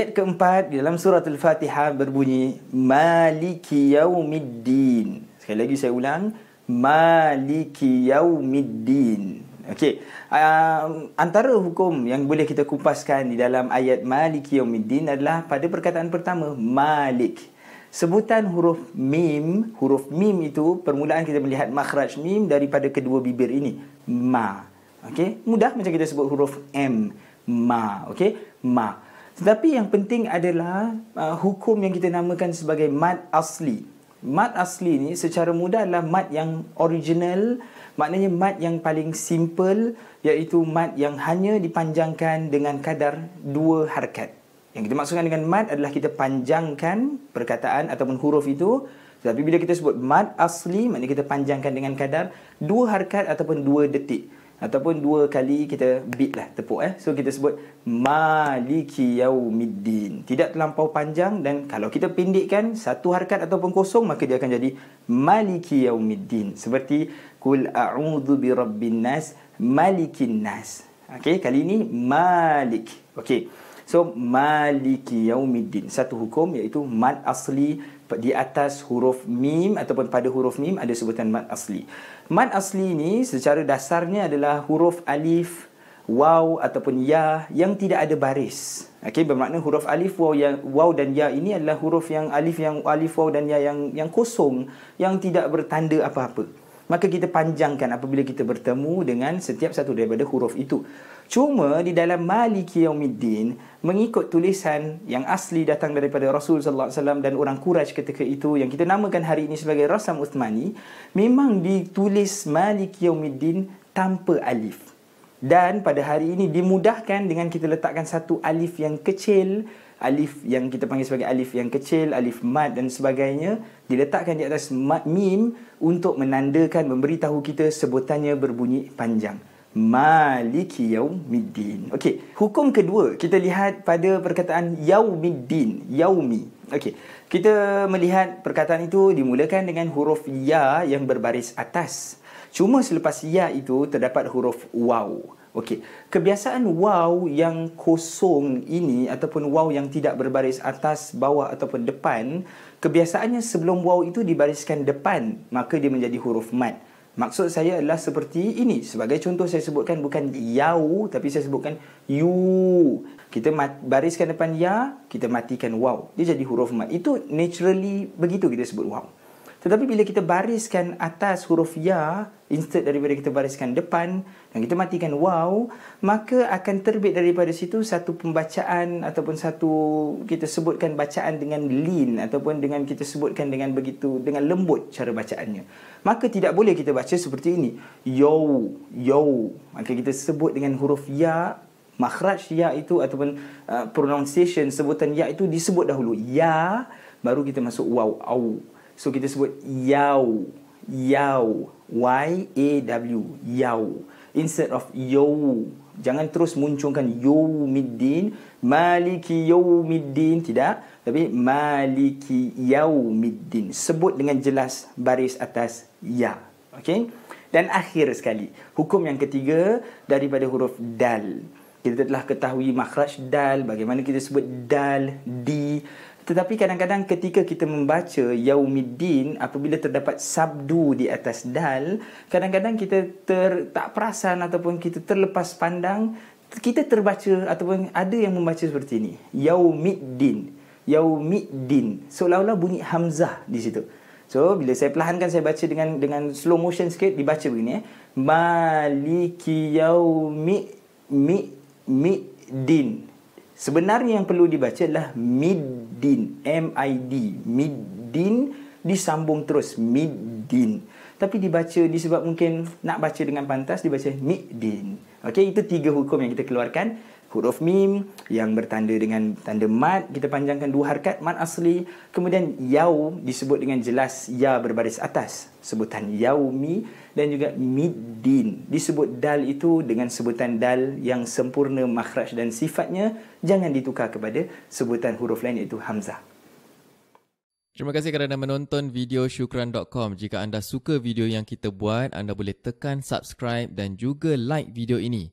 Ayat keempat di dalam surah Al-Fatihah berbunyi Maliki Yaumiddin. Sekali lagi saya ulang Maliki Yaumiddin. Okey. Um, antara hukum yang boleh kita kupaskan di dalam ayat Maliki Yaumiddin adalah pada perkataan pertama Malik. Sebutan huruf mim, huruf mim itu permulaan kita melihat makhraj mim daripada kedua bibir ini. Ma. Okey. Mudah macam kita sebut huruf M. Ma. Okey. Ma. Tetapi yang penting adalah uh, hukum yang kita namakan sebagai mad asli. Mad asli ni secara mudah adalah mad yang original, maknanya mad yang paling simple iaitu mad yang hanya dipanjangkan dengan kadar dua harkat. Yang kita maksudkan dengan mad adalah kita panjangkan perkataan ataupun huruf itu tetapi bila kita sebut mad asli, maknanya kita panjangkan dengan kadar dua harkat ataupun dua detik ataupun dua kali kita beat lah tepuk eh. So kita sebut Maliki Yaumiddin. Tidak terlampau panjang dan kalau kita pendekkan satu harkat ataupun kosong maka dia akan jadi Maliki Yaumiddin. Seperti Kul a'udhu bi rabbin nas malikin nas. okay kali ini Malik. okay. So maliki yaumiddin satu hukum iaitu mad asli di atas huruf mim ataupun pada huruf mim ada sebutan mad asli. Mad asli ini secara dasarnya adalah huruf alif waw ataupun ya yang tidak ada baris. Okey bermakna huruf alif waw yang waw dan ya ini adalah huruf yang alif yang alif waw dan ya yang yang kosong yang tidak bertanda apa-apa maka kita panjangkan apabila kita bertemu dengan setiap satu daripada huruf itu. Cuma di dalam Maliki Yaumiddin mengikut tulisan yang asli datang daripada Rasul SAW dan orang Quraisy ketika itu yang kita namakan hari ini sebagai Rasam Uthmani memang ditulis Maliki Yaumiddin tanpa alif. Dan pada hari ini dimudahkan dengan kita letakkan satu alif yang kecil alif yang kita panggil sebagai alif yang kecil, alif mad dan sebagainya diletakkan di atas mad mim untuk menandakan memberitahu kita sebutannya berbunyi panjang. Maliki yaumiddin. Okey, hukum kedua kita lihat pada perkataan yaumiddin, yaumi. Okey. Kita melihat perkataan itu dimulakan dengan huruf ya yang berbaris atas. Cuma selepas ya itu terdapat huruf waw. Okey, kebiasaan wow yang kosong ini ataupun wow yang tidak berbaris atas, bawah ataupun depan, kebiasaannya sebelum wow itu dibariskan depan, maka dia menjadi huruf mat. Maksud saya adalah seperti ini. Sebagai contoh saya sebutkan bukan yau tapi saya sebutkan yu. Kita bariskan depan ya, kita matikan wow. Dia jadi huruf mat. Itu naturally begitu kita sebut wow. Tetapi bila kita bariskan atas huruf ya instead daripada kita bariskan depan dan kita matikan wow, maka akan terbit daripada situ satu pembacaan ataupun satu kita sebutkan bacaan dengan lean ataupun dengan kita sebutkan dengan begitu dengan lembut cara bacaannya. Maka tidak boleh kita baca seperti ini. Yo yo. Maka kita sebut dengan huruf ya makhraj ya itu ataupun uh, pronunciation sebutan ya itu disebut dahulu. Ya baru kita masuk wow au. So kita sebut yau, yau, y a w, yau. Instead of yo, jangan terus munculkan yo middin, maliki yo middin tidak, tapi maliki yau middin. Sebut dengan jelas baris atas ya. Okay? Dan akhir sekali, hukum yang ketiga daripada huruf dal. Kita telah ketahui makhraj dal, bagaimana kita sebut dal, di, tetapi kadang-kadang ketika kita membaca Yaumiddin apabila terdapat sabdu di atas dal kadang-kadang kita ter, tak perasan ataupun kita terlepas pandang kita terbaca ataupun ada yang membaca seperti ini Yaumiddin Yaumiddin seolah-olah bunyi hamzah di situ so bila saya perlahankan saya baca dengan dengan slow motion sikit dibaca begini eh Maliki Yaumiddin Sebenarnya yang perlu dibaca adalah middin, M I D, middin disambung terus middin. Tapi dibaca disebab mungkin nak baca dengan pantas dibaca middin. Okey, itu tiga hukum yang kita keluarkan huruf mim yang bertanda dengan tanda mat kita panjangkan dua harkat mat asli kemudian yau disebut dengan jelas ya berbaris atas sebutan yaumi dan juga middin disebut dal itu dengan sebutan dal yang sempurna makhraj dan sifatnya jangan ditukar kepada sebutan huruf lain iaitu hamzah Terima kasih kerana menonton video syukran.com. Jika anda suka video yang kita buat, anda boleh tekan subscribe dan juga like video ini.